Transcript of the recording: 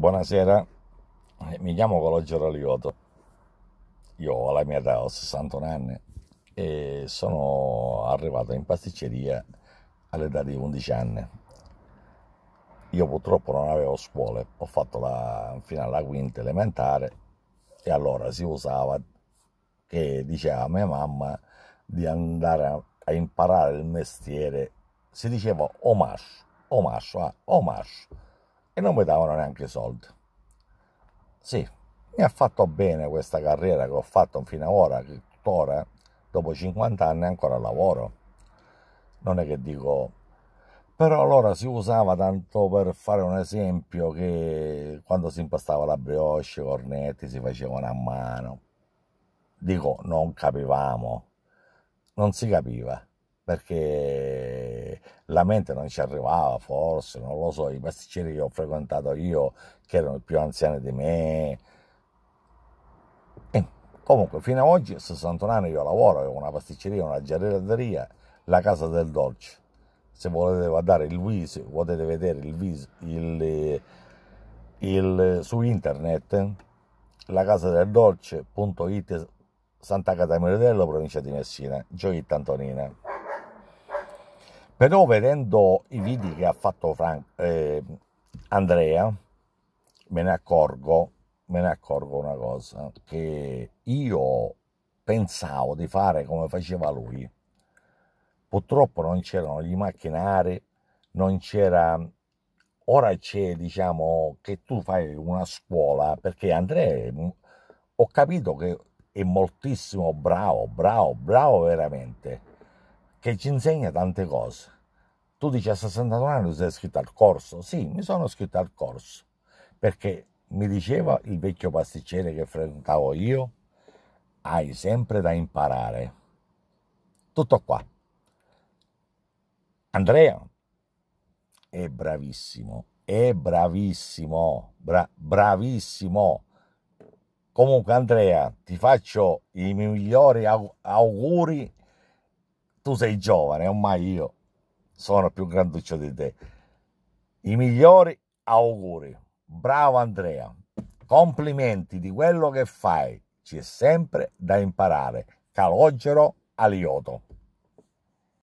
Buonasera, eh, mi chiamo Cologio Ralioto, io ho la mia età, ho 61 anni e sono arrivato in pasticceria all'età di 11 anni. Io purtroppo non avevo scuole, ho fatto la, fino alla quinta elementare e allora si usava che diceva a mia mamma di andare a, a imparare il mestiere, si diceva omascio, omascio, ah, omascio e non mi davano neanche i soldi. Sì, mi ha fatto bene questa carriera che ho fatto fino ad ora, che tuttora, eh, dopo 50 anni, ancora lavoro. Non è che dico... Però allora si usava, tanto per fare un esempio, che quando si impastava la brioche, i cornetti si facevano a mano. Dico, non capivamo, non si capiva, perché la mente non ci arrivava, forse, non lo so, i pasticceri che ho frequentato io, che erano più anziani di me. E comunque, fino ad oggi, a 61 anni, io lavoro, ho una pasticceria, una gelateria, la casa del dolce. Se volete guardare il viso, potete vedere il viso, il, il, su internet, la casa del dolce.it Santa Cata Miritello, provincia di Messina, Gioia Antonina. Però vedendo i video che ha fatto Frank, eh, Andrea, me ne, accorgo, me ne accorgo una cosa, che io pensavo di fare come faceva lui. Purtroppo non c'erano gli macchinari, non c'era... Ora c'è, diciamo, che tu fai una scuola, perché Andrea, ho capito che è moltissimo bravo, bravo, bravo veramente che ci insegna tante cose. Tu dici a 69 anni sei iscritto al corso? Sì, mi sono iscritto al corso perché mi diceva il vecchio pasticcere che frequentavo io, hai sempre da imparare. Tutto qua. Andrea è bravissimo, è bravissimo, bra- bravissimo. Comunque Andrea, ti faccio i migliori auguri tu sei giovane, ormai io sono più granduccio di te. I migliori auguri. Bravo Andrea. Complimenti di quello che fai. C'è sempre da imparare. Calogero Alioto.